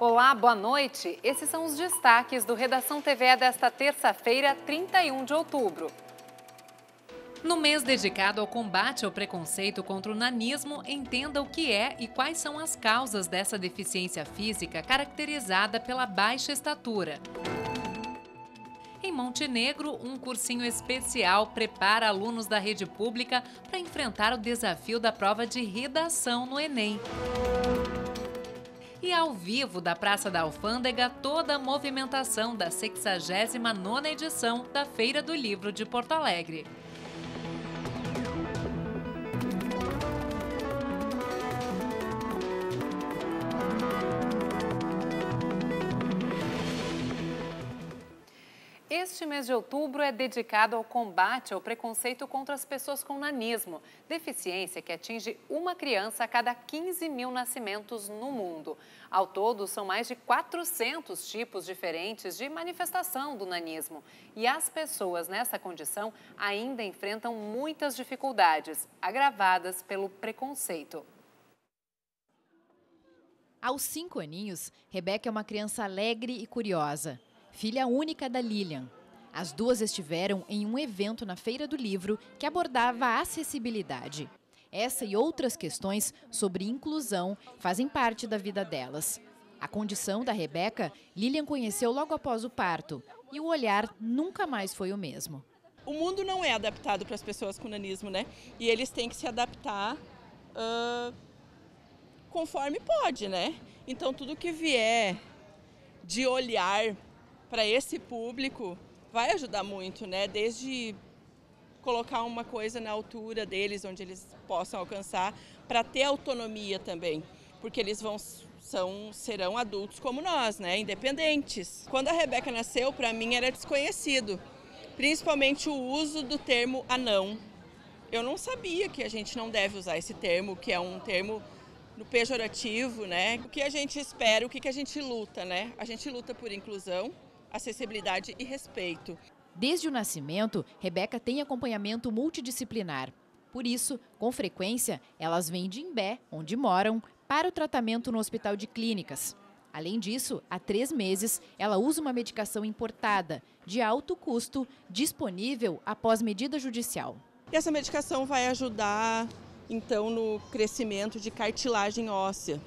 Olá, boa noite. Esses são os destaques do Redação TV desta terça-feira, 31 de outubro. No mês dedicado ao combate ao preconceito contra o nanismo, entenda o que é e quais são as causas dessa deficiência física caracterizada pela baixa estatura. Em Montenegro, um cursinho especial prepara alunos da rede pública para enfrentar o desafio da prova de redação no Enem e ao vivo da Praça da Alfândega toda a movimentação da 69ª edição da Feira do Livro de Porto Alegre. Este mês de outubro é dedicado ao combate ao preconceito contra as pessoas com nanismo, deficiência que atinge uma criança a cada 15 mil nascimentos no mundo. Ao todo, são mais de 400 tipos diferentes de manifestação do nanismo. E as pessoas nessa condição ainda enfrentam muitas dificuldades, agravadas pelo preconceito. Aos cinco aninhos, Rebeca é uma criança alegre e curiosa filha única da Lilian. As duas estiveram em um evento na Feira do Livro que abordava a acessibilidade. Essa e outras questões sobre inclusão fazem parte da vida delas. A condição da Rebeca, Lilian conheceu logo após o parto e o olhar nunca mais foi o mesmo. O mundo não é adaptado para as pessoas com nanismo, né? E eles têm que se adaptar uh, conforme pode, né? Então tudo que vier de olhar para esse público vai ajudar muito, né? Desde colocar uma coisa na altura deles, onde eles possam alcançar, para ter autonomia também, porque eles vão são serão adultos como nós, né? Independentes. Quando a Rebeca nasceu, para mim era desconhecido, principalmente o uso do termo anão. Eu não sabia que a gente não deve usar esse termo, que é um termo no pejorativo, né? O que a gente espera, o que a gente luta, né? A gente luta por inclusão, acessibilidade e respeito. Desde o nascimento, Rebeca tem acompanhamento multidisciplinar. Por isso, com frequência, elas vêm de Imbé, onde moram, para o tratamento no hospital de clínicas. Além disso, há três meses, ela usa uma medicação importada, de alto custo, disponível após medida judicial. essa medicação vai ajudar, então, no crescimento de cartilagem óssea,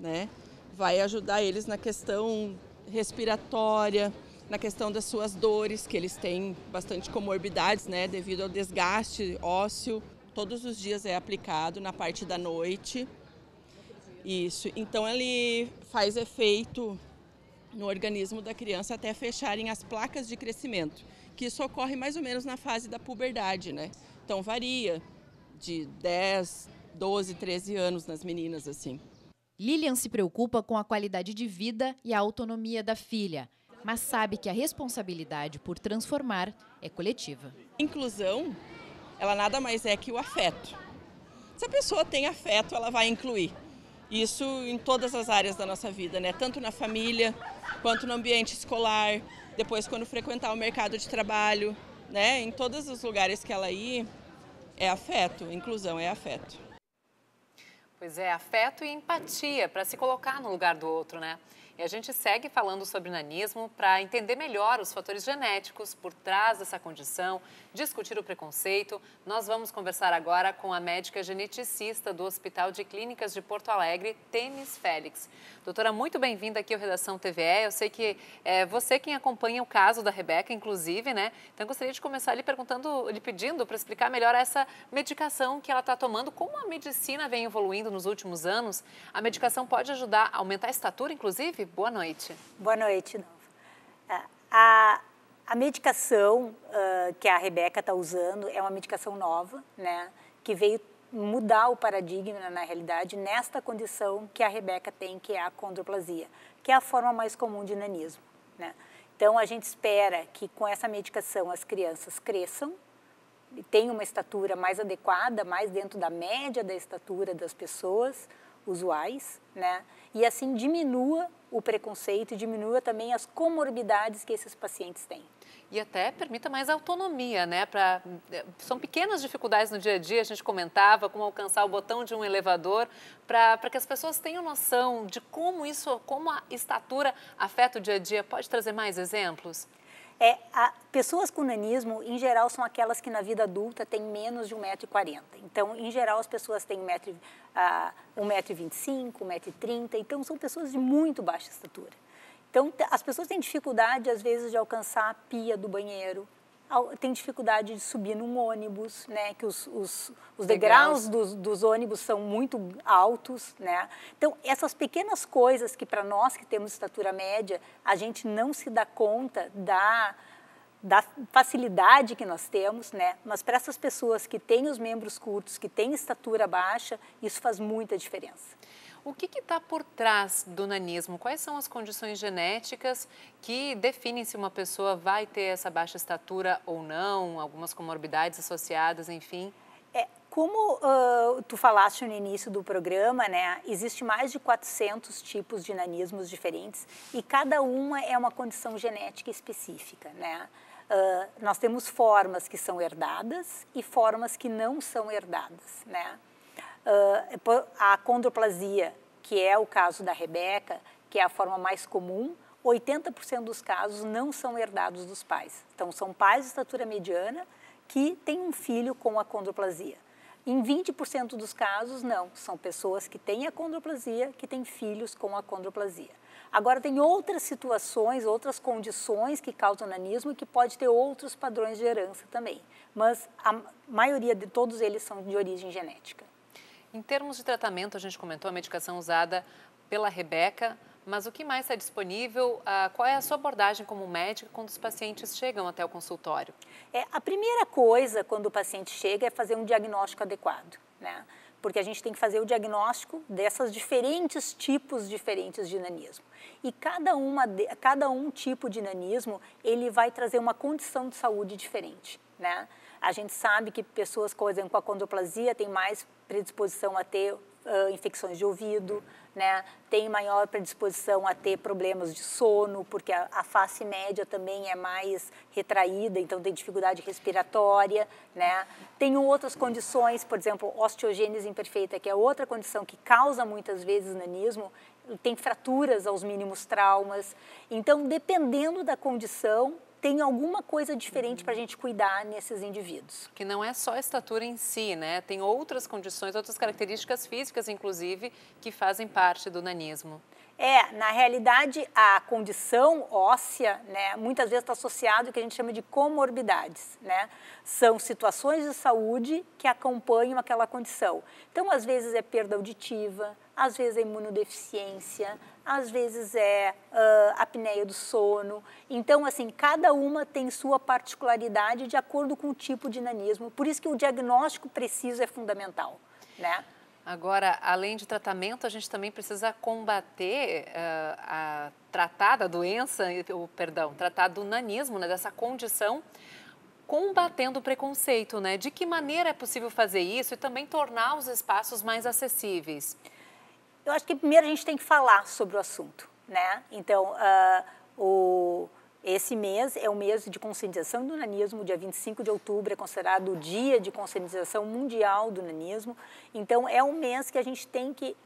né? Vai ajudar eles na questão respiratória, na questão das suas dores, que eles têm bastante comorbidades, né, devido ao desgaste ósseo. Todos os dias é aplicado na parte da noite. Isso. Então ele faz efeito no organismo da criança até fecharem as placas de crescimento, que isso ocorre mais ou menos na fase da puberdade, né? Então varia de 10, 12, 13 anos nas meninas assim. Lilian se preocupa com a qualidade de vida e a autonomia da filha, mas sabe que a responsabilidade por transformar é coletiva. Inclusão, ela nada mais é que o afeto. Se a pessoa tem afeto, ela vai incluir. Isso em todas as áreas da nossa vida, né? Tanto na família, quanto no ambiente escolar, depois quando frequentar o mercado de trabalho, né? Em todos os lugares que ela ir, é afeto, inclusão é afeto. Pois é, afeto e empatia para se colocar no lugar do outro, né? E a gente segue falando sobre nanismo para entender melhor os fatores genéticos por trás dessa condição, discutir o preconceito. Nós vamos conversar agora com a médica geneticista do Hospital de Clínicas de Porto Alegre, Tênis Félix. Doutora, muito bem-vinda aqui ao Redação TVE. Eu sei que é você é quem acompanha o caso da Rebeca, inclusive, né? Então gostaria de começar lhe perguntando, lhe pedindo para explicar melhor essa medicação que ela está tomando, como a medicina vem evoluindo nos últimos anos. A medicação pode ajudar a aumentar a estatura, inclusive? boa noite. Boa noite, é, A, a medicação uh, que a Rebeca está usando é uma medicação nova, né? Que veio mudar o paradigma, né, na realidade, nesta condição que a Rebeca tem, que é a condroplasia, que é a forma mais comum de nanismo, né? Então, a gente espera que com essa medicação as crianças cresçam, tenham uma estatura mais adequada, mais dentro da média da estatura das pessoas, usuais, né? E assim diminua o preconceito e diminua também as comorbidades que esses pacientes têm. E até permita mais autonomia, né? Pra, eh, são pequenas dificuldades no dia a dia, a gente comentava, como alcançar o botão de um elevador, para que as pessoas tenham noção de como isso, como a estatura afeta o dia a dia. Pode trazer mais exemplos? É, a, pessoas com nanismo, em geral, são aquelas que na vida adulta têm menos de 1,40m. Então, em geral, as pessoas têm 1,25m, 1,25m, 1,30m. Então, são pessoas de muito baixa estatura. Então, as pessoas têm dificuldade, às vezes, de alcançar a pia do banheiro, tem dificuldade de subir num ônibus, né? Que os, os, os degraus dos, dos, ônibus são muito altos, né? Então, essas pequenas coisas que para nós que temos estatura média, a gente não se dá conta da, da facilidade que nós temos, né? Mas para essas pessoas que têm os membros curtos, que têm estatura baixa, isso faz muita diferença. O que está por trás do nanismo? Quais são as condições genéticas que definem se uma pessoa vai ter essa baixa estatura ou não, algumas comorbidades associadas, enfim? É, como uh, tu falaste no início do programa, né, existe mais de 400 tipos de nanismos diferentes e cada uma é uma condição genética específica, né? Uh, nós temos formas que são herdadas e formas que não são herdadas, né? uh, a condroplasia, que é o caso da Rebeca, que é a forma mais comum, 80% dos casos não são herdados dos pais. Então, são pais de estatura mediana que têm um filho com a condroplasia. Em 20% dos casos, não. São pessoas que têm a condroplasia, que têm filhos com a condroplasia. Agora, tem outras situações, outras condições que causam nanismo e que pode ter outros padrões de herança também. Mas a maioria de todos eles são de origem genética. Em termos de tratamento, a gente comentou a medicação usada pela Rebeca, mas o que mais está é disponível? Ah, qual é a sua abordagem como médica quando os pacientes chegam até o consultório? É, a primeira coisa quando o paciente chega é fazer um diagnóstico adequado, né? Porque a gente tem que fazer o diagnóstico dessas diferentes tipos diferentes de nanismo. E cada, uma, cada um tipo de nanismo, ele vai trazer uma condição de saúde diferente né? A gente sabe que pessoas com, exemplo, com a condroplasia têm mais predisposição a ter uh, infecções de ouvido, né? Tem maior predisposição a ter problemas de sono, porque a, a, face média também é mais retraída, então tem dificuldade respiratória, né? Tem outras condições, por exemplo, osteogênese imperfeita, que é outra condição que causa muitas vezes nanismo, tem fraturas aos mínimos traumas. Então, dependendo da condição, tem alguma coisa diferente para a gente cuidar nesses indivíduos. Que não é só a estatura em si, né? Tem outras condições, outras características físicas, inclusive, que fazem parte do nanismo. É, na realidade, a condição óssea, né, muitas vezes está associado ao que a gente chama de comorbidades, né? São situações de saúde que acompanham aquela condição. Então, às vezes é perda auditiva, às vezes é imunodeficiência, às vezes é uh, apneia do sono. Então, assim, cada uma tem sua particularidade de acordo com o tipo de nanismo. Por isso que o diagnóstico preciso é fundamental, né? Agora, além de tratamento, a gente também precisa combater uh, a tratar da doença, o perdão, tratar do nanismo, né, dessa condição, combatendo o preconceito, né? De que maneira é possível fazer isso e também tornar os espaços mais acessíveis? Eu acho que primeiro a gente tem que falar sobre o assunto, né? Então, uh, o esse mês é o mês de conscientização do nanismo, dia 25 de outubro é considerado o dia de conscientização mundial do nanismo. Então é um mês que a gente tem que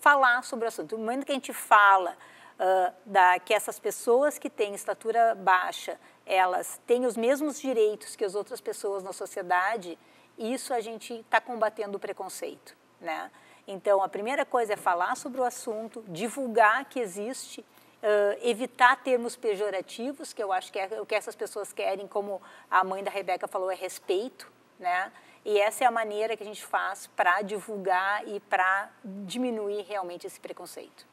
falar sobre o assunto. No momento que a gente fala uh, da, que essas pessoas que têm estatura baixa, elas têm os mesmos direitos que as outras pessoas na sociedade, isso a gente está combatendo o preconceito, né? Então, a primeira coisa é falar sobre o assunto, divulgar que existe Uh, evitar termos pejorativos, que eu acho que é o que essas pessoas querem, como a mãe da Rebeca falou, é respeito, né? E essa é a maneira que a gente faz para divulgar e para diminuir realmente esse preconceito.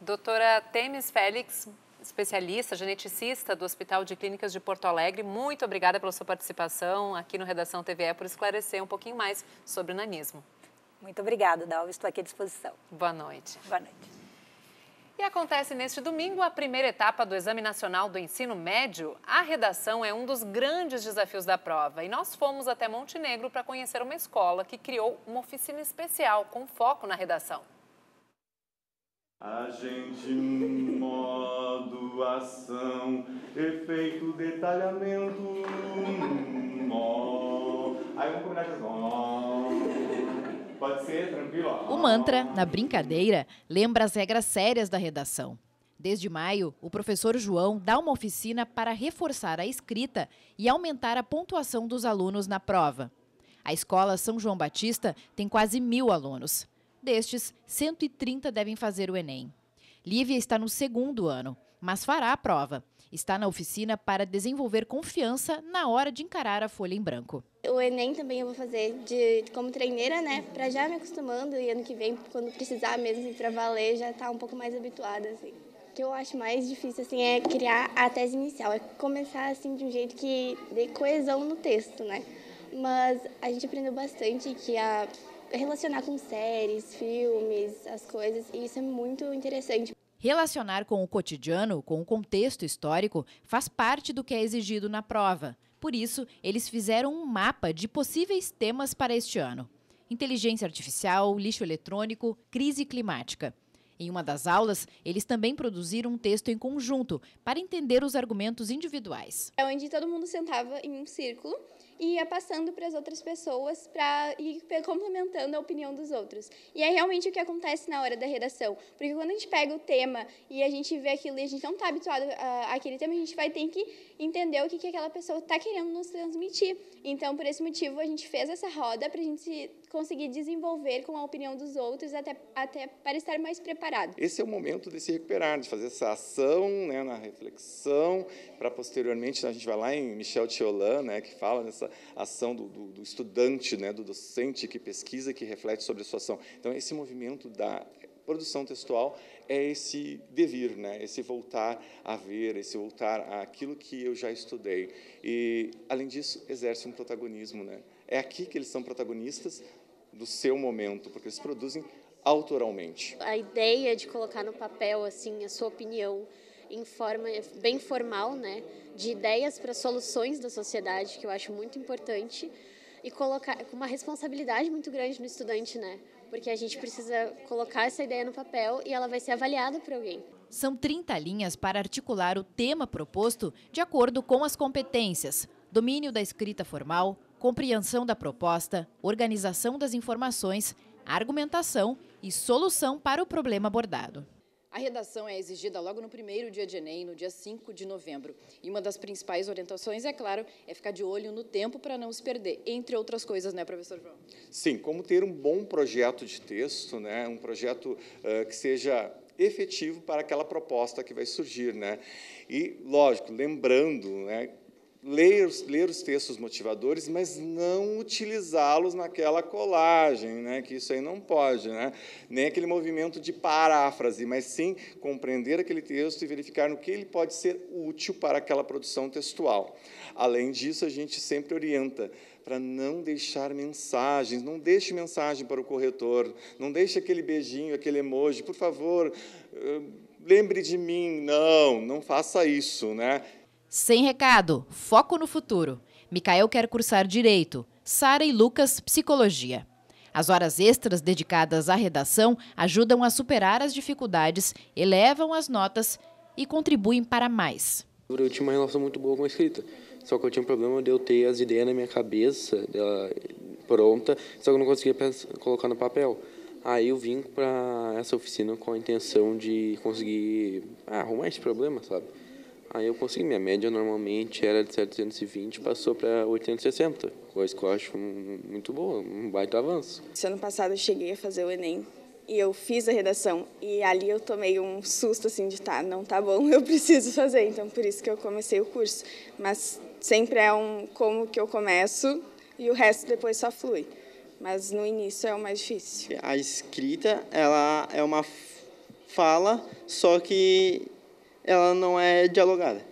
Doutora Temes Félix, especialista, geneticista do Hospital de Clínicas de Porto Alegre, muito obrigada pela sua participação aqui no Redação TVE por esclarecer um pouquinho mais sobre o nanismo. Muito obrigada, Dalva. Estou aqui à disposição. Boa noite. Boa noite. E acontece neste domingo a primeira etapa do Exame Nacional do Ensino Médio. A redação é um dos grandes desafios da prova e nós fomos até Montenegro para conhecer uma escola que criou uma oficina especial com foco na redação. A gente modo ação, efeito, detalhamento, Aí vamos combinar com as Pode ser, tranquilo. O mantra, na brincadeira, lembra as regras sérias da redação. Desde maio, o professor João dá uma oficina para reforçar a escrita e aumentar a pontuação dos alunos na prova. A escola São João Batista tem quase mil alunos. Destes, 130 devem fazer o Enem. Lívia está no segundo ano, mas fará a prova está na oficina para desenvolver confiança na hora de encarar a folha em branco. O Enem também eu vou fazer de, como treineira, né? Para já me acostumando e ano que vem, quando precisar mesmo e para valer, já estar tá um pouco mais habituada, assim. O que eu acho mais difícil, assim, é criar a tese inicial. É começar, assim, de um jeito que dê coesão no texto, né? Mas a gente aprendeu bastante que a relacionar com séries, filmes, as coisas, e isso é muito interessante. Relacionar com o cotidiano, com o contexto histórico, faz parte do que é exigido na prova. Por isso, eles fizeram um mapa de possíveis temas para este ano: inteligência artificial, lixo eletrônico, crise climática. Em uma das aulas, eles também produziram um texto em conjunto para entender os argumentos individuais. É onde todo mundo sentava em um círculo e ia passando para as outras pessoas para ir complementando a opinião dos outros. E é realmente o que acontece na hora da redação, porque quando a gente pega o tema e a gente vê aquilo e a gente não está habituado àquele tema, a gente vai ter que entender o que, que aquela pessoa está querendo nos transmitir. Então, por esse motivo, a gente fez essa roda para a gente se conseguir desenvolver com a opinião dos outros até, até para estar mais preparado. Esse é o momento de se recuperar, de fazer essa ação né, na reflexão, para posteriormente né, a gente vai lá em Michel Tiolan, né, que fala nessa ação do, do, do estudante, né, do docente que pesquisa, que reflete sobre a sua ação. Então, esse movimento da produção textual é esse devir, né? esse voltar a ver, esse voltar àquilo que eu já estudei. E, além disso, exerce um protagonismo. Né? É aqui que eles são protagonistas, do seu momento, porque eles produzem autoralmente. A ideia de colocar no papel assim a sua opinião em forma bem formal, né, de ideias para soluções da sociedade, que eu acho muito importante, e colocar com uma responsabilidade muito grande no estudante, né? Porque a gente precisa colocar essa ideia no papel e ela vai ser avaliada por alguém. São 30 linhas para articular o tema proposto de acordo com as competências: domínio da escrita formal, compreensão da proposta, organização das informações, argumentação e solução para o problema abordado. A redação é exigida logo no primeiro dia de Enem, no dia 5 de novembro. E uma das principais orientações, é claro, é ficar de olho no tempo para não se perder, entre outras coisas, né, professor João? Sim, como ter um bom projeto de texto, né, um projeto uh, que seja efetivo para aquela proposta que vai surgir, né? E lógico, lembrando, né, ler, ler os textos motivadores, mas não utilizá-los naquela colagem, né? que isso aí não pode. Né? Nem aquele movimento de paráfrase, mas sim compreender aquele texto e verificar no que ele pode ser útil para aquela produção textual. Além disso, a gente sempre orienta para não deixar mensagens, não deixe mensagem para o corretor, não deixe aquele beijinho, aquele emoji, por favor, eh, lembre de mim, não, não faça isso, né? Sem recado, foco no futuro. Micael quer cursar Direito, Sara e Lucas Psicologia. As horas extras dedicadas à redação ajudam a superar as dificuldades, elevam as notas e contribuem para mais. Eu tinha uma relação muito boa com a escrita, só que eu tinha um problema de eu ter as ideias na minha cabeça dela, pronta, só que eu não conseguia pensar, colocar no papel. Aí eu vim para essa oficina com a intenção de conseguir ah, arrumar esse problema, sabe? Aí eu consegui, minha média normalmente era de 720, passou para 860, coisa que eu acho muito boa, um baita avanço. Esse ano passado eu cheguei a fazer o Enem e eu fiz a redação e ali eu tomei um susto assim de tá, não tá bom, eu preciso fazer, então por isso que eu comecei o curso. Mas sempre é um como que eu começo e o resto depois só flui. Mas no início é o mais difícil. A escrita, ela é uma fala, só que ela não é dialogada.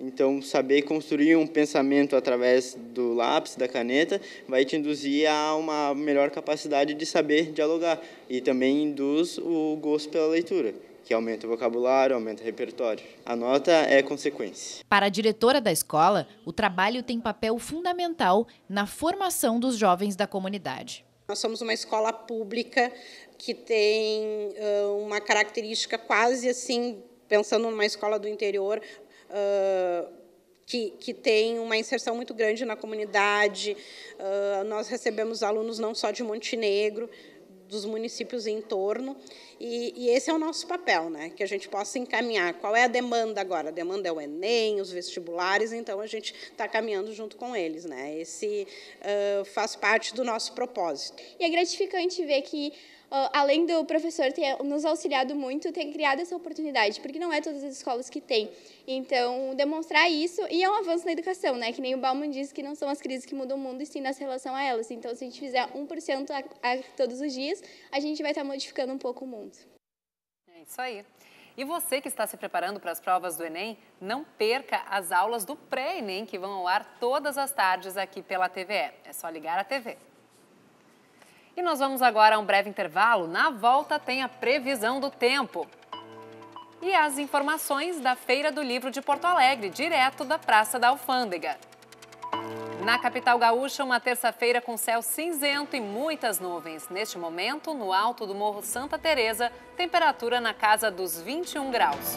Então, saber construir um pensamento através do lápis, da caneta, vai te induzir a uma melhor capacidade de saber dialogar e também induz o gosto pela leitura que aumenta o vocabulário, aumenta o repertório. A nota é consequência. Para a diretora da escola, o trabalho tem papel fundamental na formação dos jovens da comunidade. Nós somos uma escola pública que tem uma característica quase assim pensando numa escola do interior, uh, que, que, tem uma inserção muito grande na comunidade. Uh, nós recebemos alunos não só de Montenegro, dos municípios em torno, e, e, esse é o nosso papel, né? que a gente possa encaminhar. Qual é a demanda agora? A demanda é o Enem, os vestibulares, então a gente está caminhando junto com eles. Né? Esse uh, faz parte do nosso propósito. E é gratificante ver que além do professor ter nos auxiliado muito, ter criado essa oportunidade, porque não é todas as escolas que têm. Então, demonstrar isso, e é um avanço na educação, né? Que nem o Bauman diz que não são as crises que mudam o mundo, e sim nas relação a elas. Então, se a gente fizer 1% a, a, todos os dias, a gente vai estar tá modificando um pouco o mundo. É isso aí. E você que está se preparando para as provas do Enem, não perca as aulas do pré-Enem que vão ao ar todas as tardes aqui pela TVE. É só ligar a TV. E nós vamos agora a um breve intervalo. Na volta tem a previsão do tempo. E as informações da Feira do Livro de Porto Alegre, direto da Praça da Alfândega. Na capital gaúcha, uma terça-feira com céu cinzento e muitas nuvens. Neste momento, no alto do Morro Santa Teresa, temperatura na casa dos 21 graus.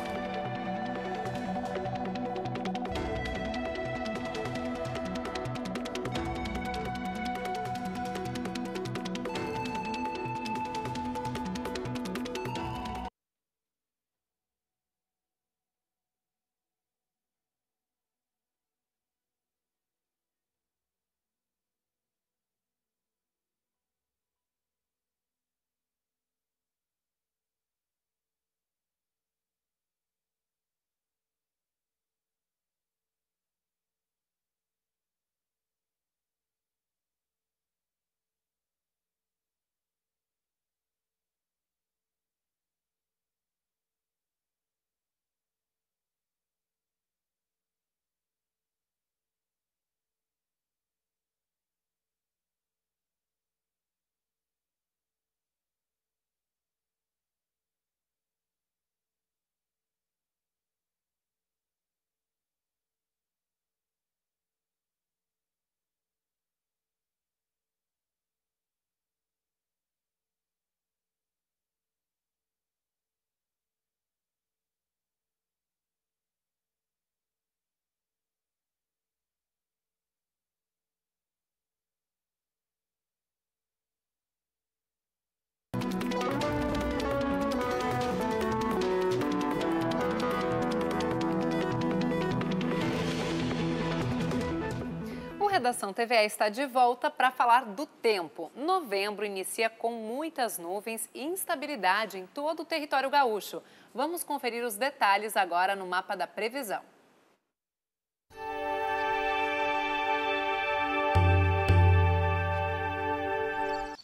Redação TVE está de volta para falar do tempo. Novembro inicia com muitas nuvens e instabilidade em todo o território gaúcho. Vamos conferir os detalhes agora no mapa da previsão.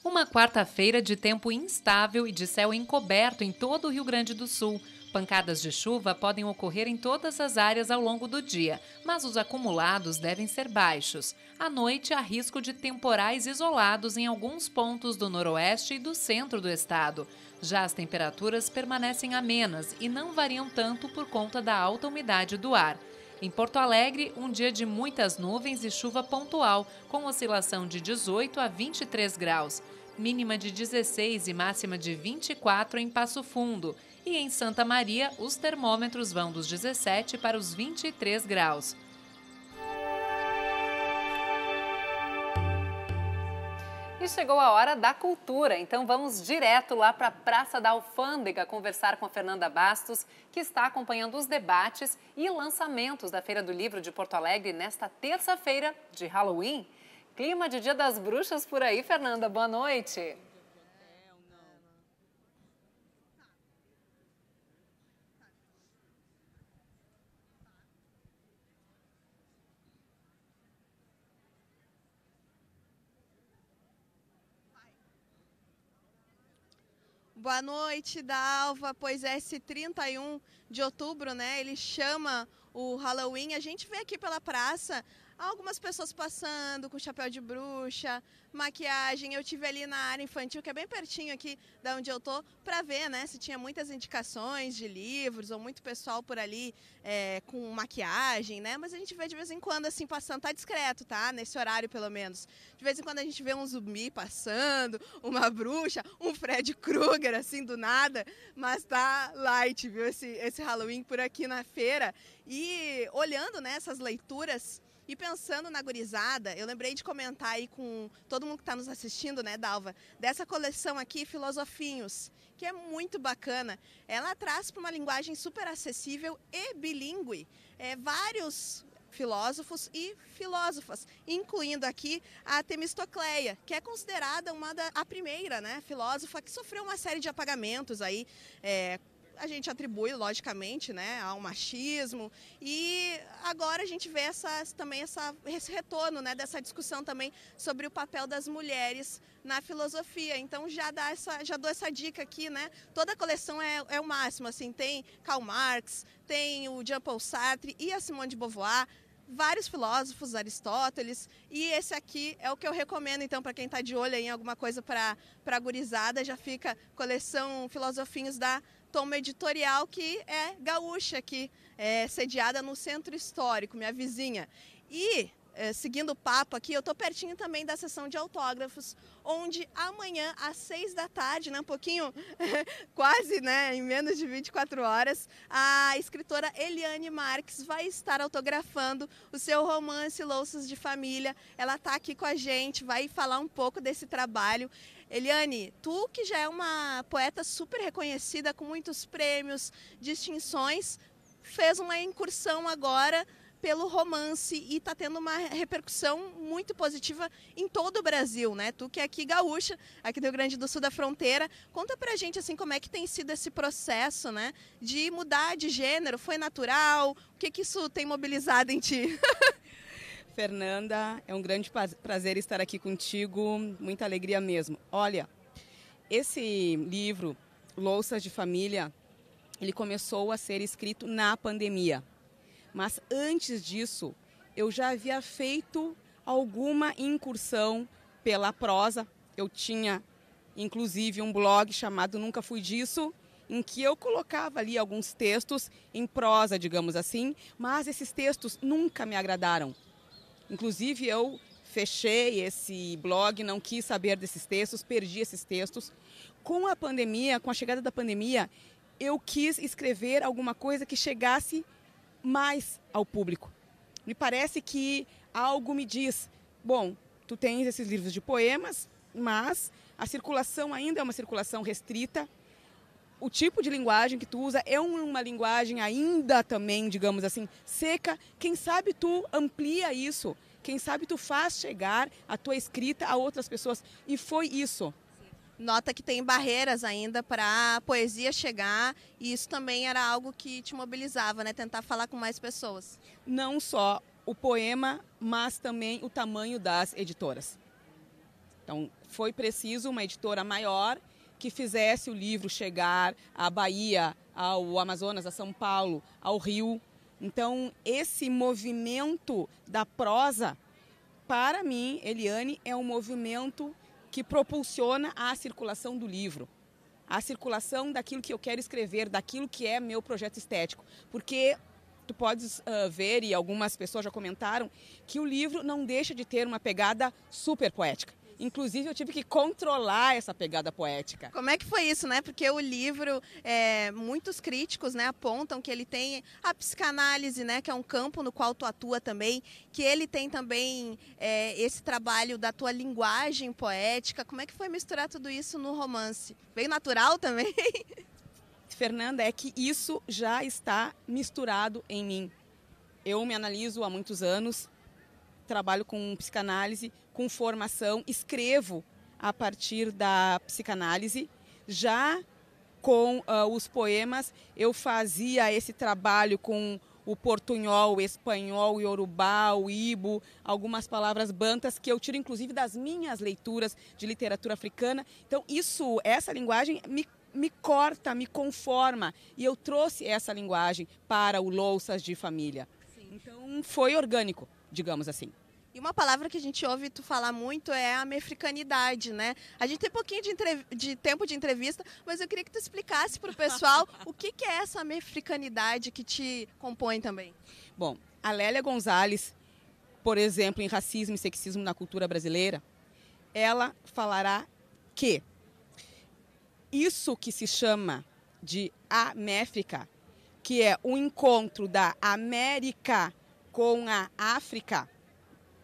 Uma quarta-feira de tempo instável e de céu encoberto em todo o Rio Grande do Sul. Pancadas de chuva podem ocorrer em todas as áreas ao longo do dia, mas os acumulados devem ser baixos. À noite, há risco de temporais isolados em alguns pontos do noroeste e do centro do estado. Já as temperaturas permanecem amenas e não variam tanto por conta da alta umidade do ar. Em Porto Alegre, um dia de muitas nuvens e chuva pontual, com oscilação de 18 a 23 graus. Mínima de 16 e máxima de 24 em Passo Fundo e em Santa Maria os termômetros vão dos 17 para os 23 graus. E chegou a hora da cultura, então vamos direto lá para a Praça da Alfândega conversar com a Fernanda Bastos, que está acompanhando os debates e lançamentos da Feira do Livro de Porto Alegre nesta terça-feira de Halloween. Clima de Dia das Bruxas por aí, Fernanda. Boa noite. Boa noite, Dalva. Pois é, esse 31 de outubro, né? Ele chama o Halloween. A gente vem aqui pela praça algumas pessoas passando com chapéu de bruxa, maquiagem. Eu tive ali na área infantil, que é bem pertinho aqui da onde eu tô, para ver, né, se tinha muitas indicações de livros ou muito pessoal por ali é, com maquiagem, né? Mas a gente vê de vez em quando assim passando, tá discreto, tá? Nesse horário pelo menos. De vez em quando a gente vê um zumbi passando, uma bruxa, um Fred Krueger assim do nada, mas tá light, viu? Esse esse Halloween por aqui na feira e olhando, né, leituras e pensando na gurizada, eu lembrei de comentar aí com todo mundo que está nos assistindo, né, Dalva, dessa coleção aqui, Filosofinhos, que é muito bacana. Ela traz para uma linguagem super acessível e bilíngue é, vários filósofos e filósofas, incluindo aqui a Temistocleia, que é considerada uma da, a primeira né, filósofa que sofreu uma série de apagamentos aí, é, a gente atribui, logicamente, né, ao machismo. E agora a gente vê essa também essa, esse retorno né, dessa discussão também sobre o papel das mulheres na filosofia. Então já, dá essa, já dou essa dica aqui, né? Toda a coleção é, é o máximo, assim, tem Karl Marx, tem o Jean-Paul Sartre e a Simone de Beauvoir vários filósofos, Aristóteles, e esse aqui é o que eu recomendo, então, para quem está de olho em alguma coisa para a gurizada, já fica coleção Filosofinhos da montou uma editorial que é gaúcha aqui, é sediada no Centro Histórico, minha vizinha. E é, seguindo o papo aqui, eu estou pertinho também da sessão de autógrafos, onde amanhã às seis da tarde, né, um pouquinho, quase, né, em menos de 24 horas, a escritora Eliane Marques vai estar autografando o seu romance Louças de Família. Ela está aqui com a gente, vai falar um pouco desse trabalho. Eliane, tu que já é uma poeta super reconhecida, com muitos prêmios, distinções, fez uma incursão agora pelo romance e está tendo uma repercussão muito positiva em todo o Brasil, né? Tu que é aqui gaúcha, aqui do Rio Grande do Sul da fronteira, conta pra gente assim como é que tem sido esse processo, né, de mudar de gênero, foi natural? O que que isso tem mobilizado em ti? Fernanda, é um grande prazer estar aqui contigo, muita alegria mesmo. Olha, esse livro, Louças de Família, ele começou a ser escrito na pandemia. Mas antes disso, eu já havia feito alguma incursão pela prosa. Eu tinha, inclusive, um blog chamado Nunca Fui Disso, em que eu colocava ali alguns textos em prosa, digamos assim, mas esses textos nunca me agradaram. Inclusive, eu fechei esse blog, não quis saber desses textos, perdi esses textos. Com a pandemia, com a chegada da pandemia, eu quis escrever alguma coisa que chegasse mais ao público. Me parece que algo me diz: bom, tu tens esses livros de poemas, mas a circulação ainda é uma circulação restrita, o tipo de linguagem que tu usa é uma linguagem ainda também, digamos assim, seca. Quem sabe tu amplia isso, quem sabe tu faz chegar a tua escrita a outras pessoas. E foi isso. Nota que tem barreiras ainda para a poesia chegar, e isso também era algo que te mobilizava, né? Tentar falar com mais pessoas. Não só o poema, mas também o tamanho das editoras. Então, foi preciso uma editora maior que fizesse o livro chegar à Bahia, ao Amazonas, a São Paulo, ao Rio. Então, esse movimento da prosa, para mim, Eliane, é um movimento que propulsiona a circulação do livro, a circulação daquilo que eu quero escrever, daquilo que é meu projeto estético. Porque tu podes uh, ver, e algumas pessoas já comentaram, que o livro não deixa de ter uma pegada super poética. Inclusive, eu tive que controlar essa pegada poética. Como é que foi isso, né? Porque o livro, é, muitos críticos né, apontam que ele tem a psicanálise, né? Que é um campo no qual tu atua também, que ele tem também é, esse trabalho da tua linguagem poética. Como é que foi misturar tudo isso no romance? Veio natural também? Fernanda, é que isso já está misturado em mim. Eu me analiso há muitos anos, trabalho com psicanálise, com formação, escrevo a partir da psicanálise. Já com uh, os poemas, eu fazia esse trabalho com o portunhol, o espanhol, o iorubá, o ibo, algumas palavras bantas que eu tiro inclusive das minhas leituras de literatura africana. Então, isso, essa linguagem me me corta, me conforma. E eu trouxe essa linguagem para o Louças de Família. Sim. Então foi orgânico digamos assim. E uma palavra que a gente ouve tu falar muito é a mefricanidade, né? A gente tem um pouquinho de, de, tempo de entrevista, mas eu queria que tu explicasse para o pessoal o que, que, é essa mefricanidade que te compõe também. Bom, a Lélia Gonzalez, por exemplo, em Racismo e Sexismo na Cultura Brasileira, ela falará que isso que se chama de Améfrica, que é o encontro da América com a África,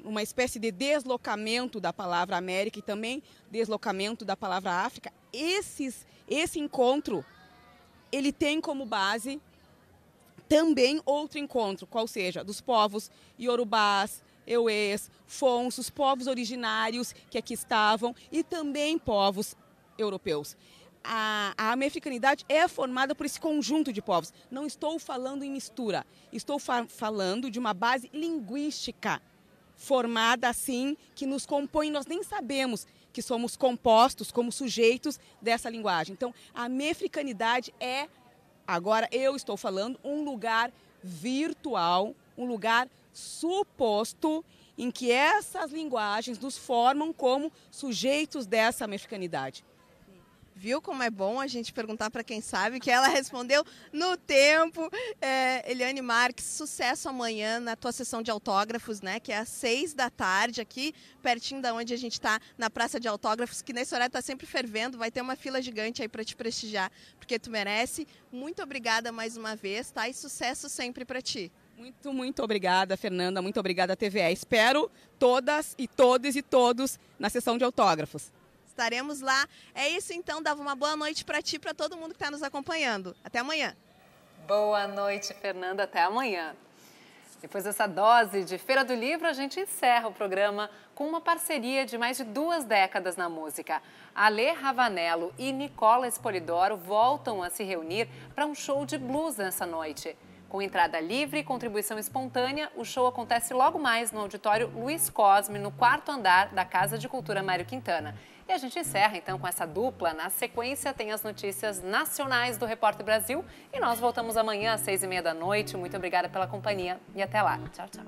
uma espécie de deslocamento da palavra América e também deslocamento da palavra África, esses, esse encontro ele tem como base também outro encontro, qual seja, dos povos iorubás, euês, os povos originários que aqui estavam e também povos europeus a, a americanidade é formada por esse conjunto de povos. Não estou falando em mistura, estou fa falando de uma base linguística formada assim, que nos compõe, nós nem sabemos que somos compostos como sujeitos dessa linguagem. Então, a americanidade é, agora eu estou falando, um lugar virtual, um lugar suposto em que essas linguagens nos formam como sujeitos dessa americanidade. Viu como é bom a gente perguntar para quem sabe, que ela respondeu no tempo. É, Eliane Marques, sucesso amanhã na tua sessão de autógrafos, né? Que é às seis da tarde aqui, pertinho da onde a gente está, na Praça de Autógrafos, que nesse horário está sempre fervendo. Vai ter uma fila gigante aí para te prestigiar, porque tu merece. Muito obrigada mais uma vez, tá? E sucesso sempre para ti. Muito, muito obrigada, Fernanda. Muito obrigada, TVE. Espero todas e todos e todos na sessão de autógrafos. Estaremos lá. É isso então, Dava. Uma boa noite para ti e para todo mundo que está nos acompanhando. Até amanhã. Boa noite, Fernanda. Até amanhã. Depois dessa dose de Feira do Livro, a gente encerra o programa com uma parceria de mais de duas décadas na música. Ale Ravanello e Nicola Espolidoro voltam a se reunir para um show de blues nessa noite. Com entrada livre e contribuição espontânea, o show acontece logo mais no auditório Luiz Cosme, no quarto andar da Casa de Cultura Mário Quintana. E a gente encerra então com essa dupla. Na sequência tem as notícias nacionais do Repórter Brasil e nós voltamos amanhã às seis e meia da noite. Muito obrigada pela companhia e até lá. Tchau, tchau.